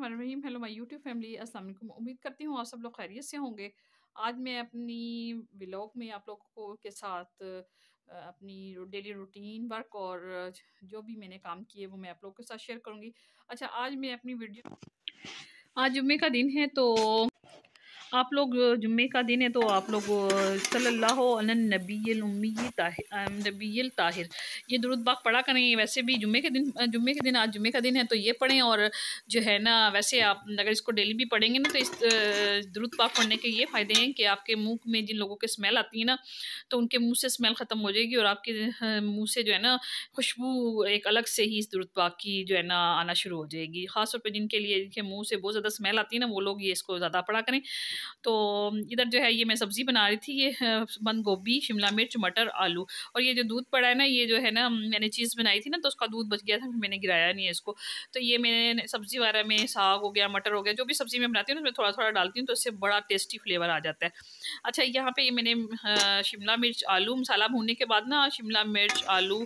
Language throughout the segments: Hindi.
Rahim hello my YouTube family अस्सलाम वालेकुम उम्मीद करती हूँ आप सब लोग खैरियत से होंगे आज मैं अपनी व्लॉग में आप लोगों को के साथ अपनी डेली रूटीन वर्क और जो भी मैंने काम किए वो मैं आप लोगों के साथ शेयर करूँगी अच्छा आज मैं अपनी वीडियो आज जुम्मे का दिन है तो आप लोग जुम्मे का दिन है तो आप लोग सल्ला नबील नबील ताहिर ये दुरुद बाग पढ़ा करें वैसे भी जुम्मे के दिन जुम्मे के दिन आज जुम्मे का दिन है तो ये पढ़ें और जो है ना वैसे आप अगर इसको डेली भी पढ़ेंगे ना तो इस दुरुद पाक पढ़ने के ये फ़ायदे हैं कि आपके मुँह में जिन लोगों के स्मेल आती है ना तो उनके मुँह से स्मेल ख़त्म हो जाएगी और आपके मुँह से जो है ना खुशबू एक अलग से ही इस दुरुद पाक की जो है ना आना शुरू हो जाएगी ख़ासतौर पर जिनके लिए जिनके मुँह से बहुत ज़्यादा स्मेल आती है ना वो लोग ये इसको ज़्यादा पढ़ा करें तो इधर जो है ये मैं सब्ज़ी बना रही थी ये बंद गोभी शिमला मिर्च मटर आलू और ये जो दूध पड़ा है ना ये जो है ना मैंने चीज़ बनाई थी ना तो उसका दूध बच गया था मैंने गिराया नहीं है इसको तो ये मैंने सब्ज़ी वगैरह में साग हो गया मटर हो गया जो भी सब्ज़ी मैं बनाती हूँ ना उसमें थोड़ा थोड़ा डालती हूँ तो इससे बड़ा टेस्टी फ्लेवर आ जाता है अच्छा यहाँ पर मैंने शिमला मिर्च आलू मसाला भूनने के बाद ना शिमला मिर्च आलू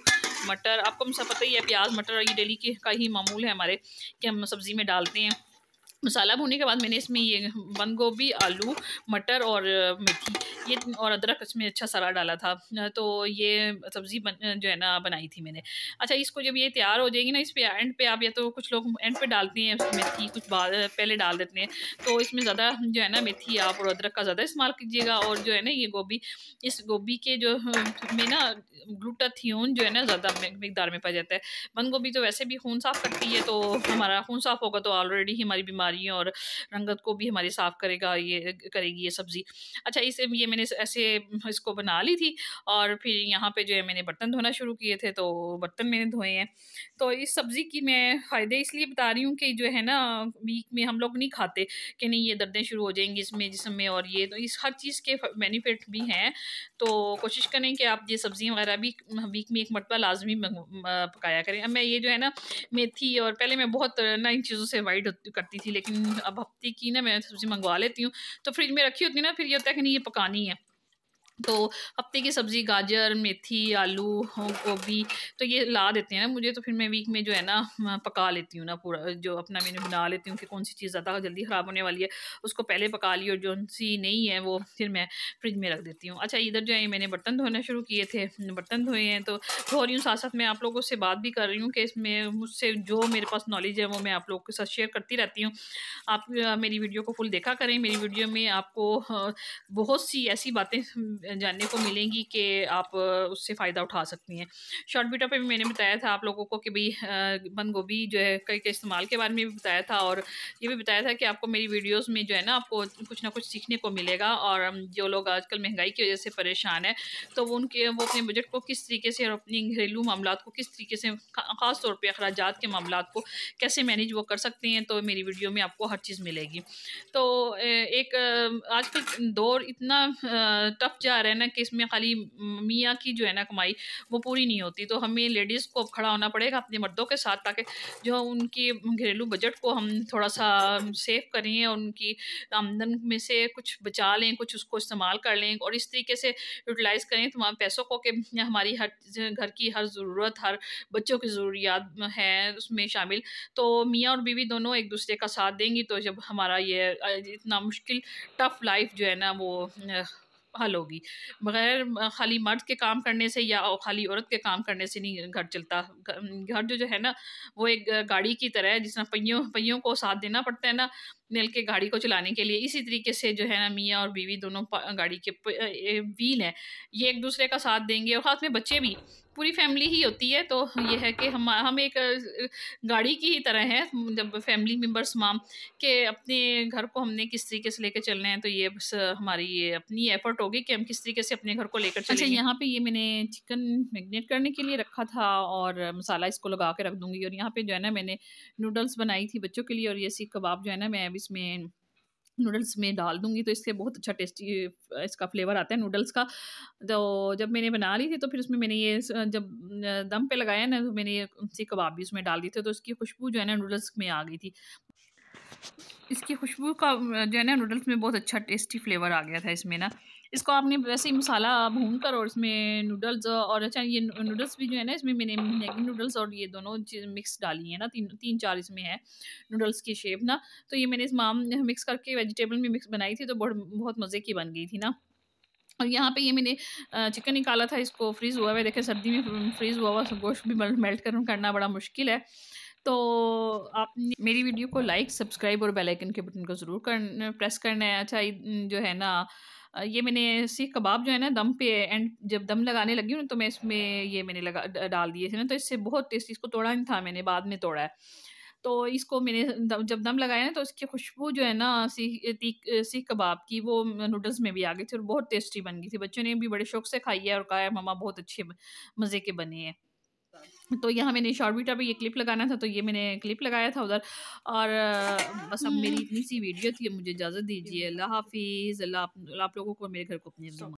मटर आपको सब पता ही है प्याज मटर ये डेली के का ही मामूल है हमारे कि हम सब्ज़ी में डालते हैं मसाला भूनने के बाद मैंने इसमें ये बंद गोभी आलू मटर और मेथी ये और अदरक इसमें अच्छा सारा डाला था तो ये सब्ज़ी जो है ना बनाई थी मैंने अच्छा इसको जब ये तैयार हो जाएगी ना इस पर एंड पे आप या तो कुछ लोग एंड पे डालते हैं उसमें मेथी कुछ बाद पहले डाल देते हैं तो इसमें ज़्यादा जो है ना मेथी आप और अदरक का ज़्यादा इस्तेमाल कीजिएगा और जो है ना ये गोभी इस गोभी के जो में ना ग्लूटाथियोन जो है ना ज़्यादा मकदार में पाया जाता है बंद गोभी तो वैसे भी खून साफ करती है तो हमारा खून साफ होगा तो ऑलरेडी हमारी बीमारियों और रंगत को भी हमारी साफ़ करेगा ये करेगी ये सब्ज़ी अच्छा इसे ये मैंने ऐसे इसको बना ली थी और फिर यहाँ पे जो है मैंने बर्तन धोना शुरू किए थे तो बर्तन मैंने धोए हैं तो इस सब्ज़ी की मैं फ़ायदे इसलिए बता रही हूँ कि जो है ना वीक में हम लोग नहीं खाते कि नहीं ये दर्दें शुरू हो जाएंगी इसमें जिसम में और ये तो इस हर चीज़ के बेनिफिट भी हैं तो कोशिश करें कि आप ये सब्ज़ियाँ वगैरह भी वीक में एक मरतबा लाजमी पकाया करें अब मैं ये जो है ना मेथी और पहले मैं बहुत ना इन चीज़ों से अवॉइड करती थी लेकिन अब हफ्ते की ना मैं सब्ज़ी मंगवा लेती हूँ तो फ्रिज में रखी होती ना फिर ये होता है कि नहीं ये पकानी तो हफ्ते की सब्ज़ी गाजर मेथी आलू गोभी तो ये ला देते हैं ना मुझे तो फिर मैं वीक में जो है ना पका लेती हूँ ना पूरा जो अपना मैंने बना लेती हूँ कि कौन सी चीज़ ज़्यादा जल्दी ख़राब होने वाली है उसको पहले पका ली और जो सी नहीं है वो फिर मैं फ्रिज में रख देती हूँ अच्छा इधर जो है मैंने बर्तन धोना शुरू किए थे बर्तन धोए हैं तो धो रही हूँ साथ साथ मैं आप लोगों से बात भी कर रही हूँ कि इसमें मुझसे जो मेरे पास नॉलेज है वो मैं आप लोगों के साथ शेयर करती रहती हूँ आप मेरी वीडियो को फुल देखा करें मेरी वीडियो में आपको बहुत सी ऐसी बातें जानने को मिलेंगी कि आप उससे फ़ायदा उठा सकती हैं शॉर्ट वीडियो पे भी मैंने बताया था आप लोगों को कि भाई बंद गोभी जो है कई के इस्तेमाल के बारे में भी बताया था और ये भी बताया था कि आपको मेरी वीडियोज़ में जो है ना आपको कुछ ना कुछ सीखने को मिलेगा और जो लोग आजकल महंगाई की वजह से परेशान है तो वो उनके वो अपने बजट को किस तरीके से और अपने घरेलू मामला को किस तरीके से ख़ास तौर पर अखराज के मामला को कैसे मैनेज वो कर सकते हैं तो मेरी वीडियो में आपको हर चीज़ मिलेगी तो एक आजकल दौर इतना टफ जा आ रहा है ना कि इसमें खाली मियाँ की जो है ना कमाई वो पूरी नहीं होती तो हमें लेडीज़ को खड़ा होना पड़ेगा अपने मर्दों के साथ ताकि जो उनकी घरेलू बजट को हम थोड़ा सा सेव करें और उनकी आमदन में से कुछ बचा लें कुछ उसको इस्तेमाल कर लें और इस तरीके से यूटिलाइज़ करें तमाम तो पैसों को कि हमारी हर घर की हर ज़रूरत हर बच्चों की ज़रूरियात हैं उसमें शामिल तो मियाँ और बीवी दोनों एक दूसरे का साथ देंगी तो जब हमारा ये इतना मुश्किल टफ़ लाइफ जो है ना वो हल होगी बगैर खाली मर्द के काम करने से या खाली औरत के काम करने से नहीं घर चलता घर जो जो है ना वो एक गाड़ी की तरह है जिसमें पहियों पहियों को साथ देना पड़ता है ना नल के गाड़ी को चलाने के लिए इसी तरीके से जो है ना मियाँ और बीवी दोनों गाड़ी के व्हील हैं ये एक दूसरे का साथ देंगे और साथ में बच्चे भी पूरी फैमिली ही होती है तो ये है कि हम हम एक गाड़ी की ही तरह है जब फैमिली मेम्बर्स माम के अपने घर को हमने किस तरीके से लेकर चलना है तो ये बस हमारी ये अपनी एफर्ट होगी कि हम किस तरीके से अपने घर को लेकर चलें अच्छा यहाँ पे ये मैंने चिकन मैगनेट करने के लिए रखा था और मसाला इसको लगा के रख दूँगी और यहाँ पे जो है ना मैंने नूडल्स बनाई थी बच्चों के लिए और ये सीख कबाब जो है ना मैं अब इसमें नूडल्स में डाल दूंगी तो इससे बहुत अच्छा टेस्टी इसका फ्लेवर आता है नूडल्स का तो जब मैंने बना ली थी तो फिर उसमें मैंने ये जब दम पे लगाया ना तो मैंने ये सी कबाब भी उसमें डाल दी थी तो उसकी खुशबू जो है ना नूडल्स में आ गई थी इसकी खुशबू का जो है ना नूडल्स में बहुत अच्छा टेस्टी फ्लेवर आ गया था इसमें ना इसको आपने वैसे ही मसाला भून कर और इसमें नूडल्स और अच्छा ये नूडल्स भी जो है ना इसमें मैंने मैगी नूडल्स और ये दोनों चीज़ मिक्स डाली है ना तीन तीन चार इसमें है नूडल्स की शेप ना तो ये मैंने इस माम मिक्स करके वेजिटेबल में मिक्स बनाई थी तो बहुत बहुत मज़े की बन गई थी ना और यहाँ पे ये मैंने चिकन निकाला था इसको फ्रीज़ हुआ हुआ है देखें सर्दी में फ्रीज़ हुआ हुआ गोश्त भी मेल्ट कर करना बड़ा मुश्किल है तो आप मेरी वीडियो को लाइक सब्सक्राइब और बेल आइकन के बटन को ज़रूर कर प्रेस करना है अच्छा जो है ना ये मैंने सीख कबाब जो है ना दम पे एंड जब दम लगाने लगी हूँ तो मैं इसमें ये मैंने लगा डाल दिए थे ना तो इससे बहुत टेस्टी इसको तोड़ा नहीं था मैंने बाद में तोड़ा है तो इसको मैंने जब दम लगाया ना तो इसकी खुशबू जो है ना सीख सीख कबाब की वो नूडल्स में भी आ गई थी और बहुत टेस्टी बन गई थी बच्चों ने भी बड़े शौक से खाई है और कहा है ममा बहुत अच्छे मज़े के बने हैं तो यहाँ मैंने शॉर्ट वीटा पे ये क्लिप लगाना था तो ये मैंने क्लिप लगाया था उधर और बस अब मेरी हम्म। इतनी सी वीडियो थी मुझे इजाज़त दीजिए अल्लाह हाफिज़ अल्लाह आप लोगों को मेरे घर को अपने